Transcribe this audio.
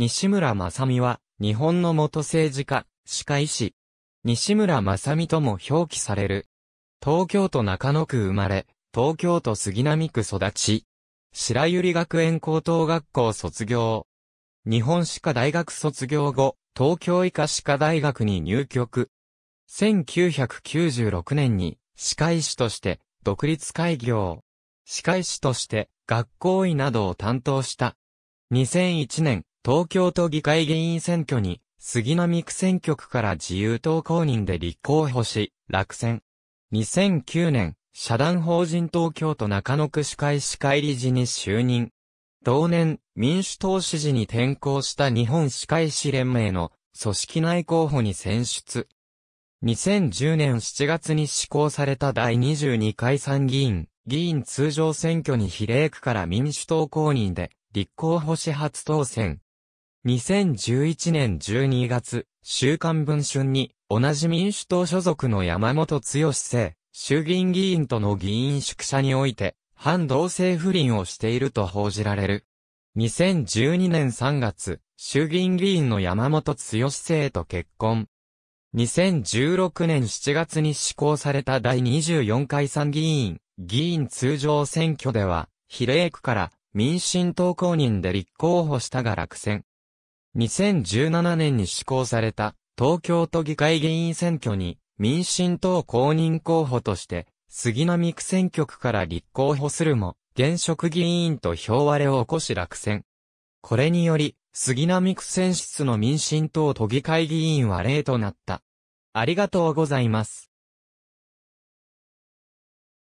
西村正美は、日本の元政治家、歯科医師。西村正美とも表記される。東京都中野区生まれ、東京都杉並区育ち。白百合学園高等学校卒業。日本歯科大学卒業後、東京医科歯科大学に入局。1996年に、歯科医師として、独立開業。歯科医師として、学校医などを担当した。2001年、東京都議会議員選挙に、杉並区選挙区から自由党公認で立候補し、落選。2009年、社団法人東京都中野区司会司会理事に就任。同年、民主党支持に転向した日本司会司連盟の組織内候補に選出。2010年7月に施行された第22回参議院、議員通常選挙に比例区から民主党公認で立候補し初当選。2011年12月、週刊文春に、同じ民主党所属の山本剛生、衆議院議員との議員宿舎において、反同性不倫をしていると報じられる。2012年3月、衆議院議員の山本剛生と結婚。2016年7月に施行された第24回参議院、議員通常選挙では、比例区から民進党公認で立候補したが落選。2017年に施行された東京都議会議員選挙に民進党公認候補として杉並区選挙区から立候補するも現職議員と票割れを起こし落選。これにより杉並区選出の民進党都議会議員は例となった。ありがとうございます。